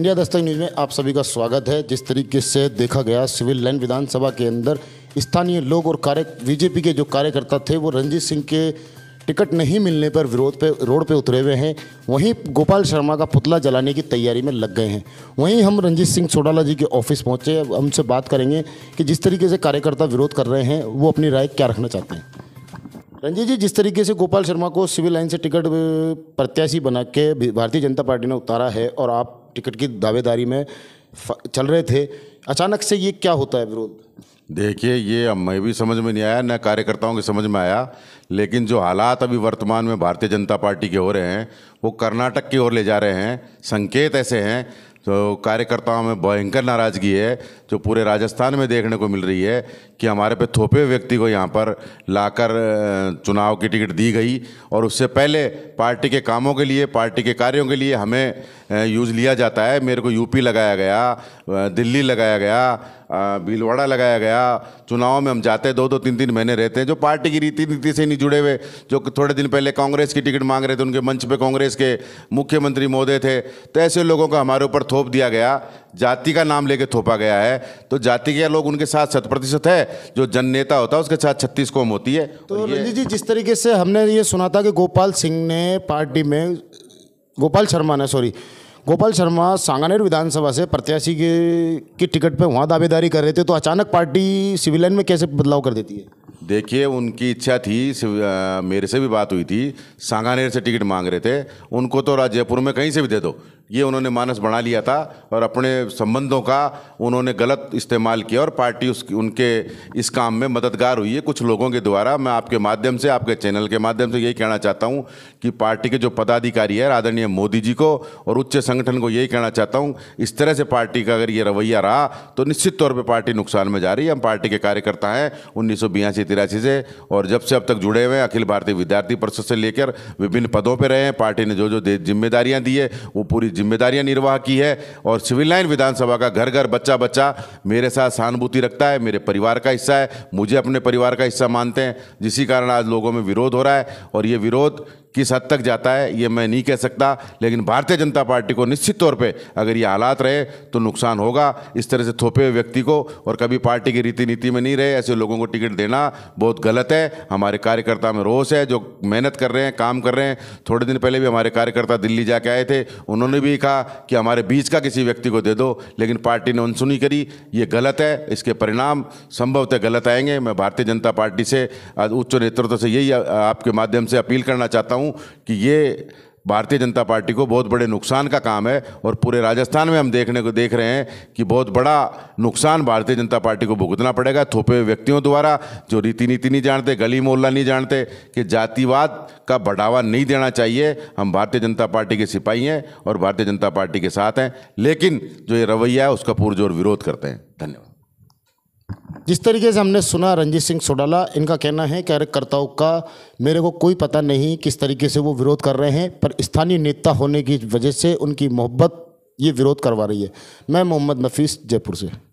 India दस्तक news में आप सभी का स्वागत है जिस तरीके से देखा गया सिविल लाइन विधानसभा के अंदर स्थानीय लोग और कार्य बीजेपी के जो कार्यकर्ता थे वो रंजीत सिंह के टिकट नहीं मिलने पर विरोध पे रोड पे उतरे हुए हैं वहीं गोपाल शर्मा का पुतला जलाने की तैयारी में लग गए हैं वहीं हम रंजीत सिंह सोडाला जी के ऑफिस पहुँचे अब हमसे बात करेंगे कि जिस तरीके से कार्यकर्ता विरोध कर रहे हैं वो अपनी राय क्या रखना चाहते हैं रंजीत जी जिस तरीके से गोपाल शर्मा को सिविल लाइन से टिकट प्रत्याशी बना के भारतीय जनता पार्टी ने उतारा है और आप टिकट की दावेदारी में चल रहे थे अचानक से ये क्या होता है विरोध देखिए ये अब मैं भी समझ में नहीं आया न कार्यकर्ताओं की समझ में आया लेकिन जो हालात अभी वर्तमान में भारतीय जनता पार्टी के हो रहे हैं वो कर्नाटक की ओर ले जा रहे हैं संकेत ऐसे हैं तो कार्यकर्ताओं में भयंकर नाराज़गी है जो पूरे राजस्थान में देखने को मिल रही है कि हमारे पे थोपे व्यक्ति को यहाँ पर लाकर चुनाव की टिकट दी गई और उससे पहले पार्टी के कामों के लिए पार्टी के कार्यों के लिए हमें यूज़ लिया जाता है मेरे को यूपी लगाया गया दिल्ली लगाया गया भीलवाड़ा लगाया गया चुनाव में हम जाते दो दो तीन तीन महीने रहते हैं जो पार्टी की रीति नीति से नहीं जुड़े हुए जो थोड़े दिन पहले कांग्रेस की टिकट मांग रहे थे उनके मंच पर कांग्रेस के मुख्यमंत्री मोदे थे तो ऐसे लोगों का हमारे ऊपर थोप दिया गया जाति का नाम लेके थोपा गया है तो जाति के लोग उनके साथ शत प्रतिशत है जो जन नेता होता है उसके साथ छत्तीस कौम होती है तो रंजीत जी जिस तरीके से हमने ये सुना था कि गोपाल सिंह ने पार्टी में गोपाल शर्मा ने सॉरी गोपाल शर्मा सांगानेर विधानसभा से प्रत्याशी के की टिकट पर वहाँ दावेदारी कर रहे थे तो अचानक पार्टी सिविल लाइन में कैसे बदलाव कर देती है देखिए उनकी इच्छा थी आ, मेरे से भी बात हुई थी सांगानेर से टिकट मांग रहे थे उनको तो जयपुर में कहीं से भी दे दो ये उन्होंने मानस बना लिया था और अपने संबंधों का उन्होंने गलत इस्तेमाल किया और पार्टी उसकी उनके इस काम में मददगार हुई है कुछ लोगों के द्वारा मैं आपके माध्यम से आपके चैनल के माध्यम से यही कहना चाहता हूँ कि पार्टी के जो पदाधिकारी है आदरणीय मोदी जी को और उच्च संगठन को यही कहना चाहता हूँ इस तरह से पार्टी का अगर ये रवैया रहा तो निश्चित तौर पर पार्टी नुकसान में जा रही है हम पार्टी के कार्यकर्ता हैं उन्नीस सौ से और जब से अब तक जुड़े हुए हैं अखिल भारतीय विद्यार्थी परिषद से लेकर विभिन्न पदों पर रहे हैं पार्टी ने जो जो जिम्मेदारियाँ दी है वो पूरी जिम्मेदारियां निर्वाह की है और सिविल लाइन विधानसभा का घर घर बच्चा बच्चा मेरे साथ सहानुभूति रखता है मेरे परिवार का हिस्सा है मुझे अपने परिवार का हिस्सा मानते हैं जिसी कारण आज लोगों में विरोध हो रहा है और ये विरोध किस हद तक जाता है ये मैं नहीं कह सकता लेकिन भारतीय जनता पार्टी को निश्चित तौर पे अगर ये हालात रहे तो नुकसान होगा इस तरह से थोपे हुए व्यक्ति को और कभी पार्टी की रीति नीति में नहीं रहे ऐसे लोगों को टिकट देना बहुत गलत है हमारे कार्यकर्ता में रोष है जो मेहनत कर रहे हैं काम कर रहे हैं थोड़े दिन पहले भी हमारे कार्यकर्ता दिल्ली जाके आए थे उन्होंने भी भी कहा कि हमारे बीच का किसी व्यक्ति को दे दो लेकिन पार्टी ने अनसुनी करी ये गलत है इसके परिणाम संभवतः गलत आएंगे मैं भारतीय जनता पार्टी से उच्च नेतृत्व से यही आपके माध्यम से अपील करना चाहता हूँ कि ये भारतीय जनता पार्टी को बहुत बड़े नुकसान का काम है और पूरे राजस्थान में हम देखने को देख रहे हैं कि बहुत बड़ा नुकसान भारतीय जनता पार्टी को भुगतना पड़ेगा थोपे हुए व्यक्तियों द्वारा जो रीति नीति नहीं जानते गली मोहल्ला नहीं जानते कि जातिवाद का बढ़ावा नहीं देना चाहिए हम भारतीय जनता पार्टी के सिपाही हैं और भारतीय जनता पार्टी के साथ हैं लेकिन जो ये रवैया है उसका पुरजोर विरोध करते हैं धन्यवाद जिस तरीके से हमने सुना रंजीत सिंह सोडाला इनका कहना है कार्यकर्ताओं का मेरे को कोई पता नहीं किस तरीके से वो विरोध कर रहे हैं पर स्थानीय नेता होने की वजह से उनकी मोहब्बत ये विरोध करवा रही है मैं मोहम्मद नफीस जयपुर से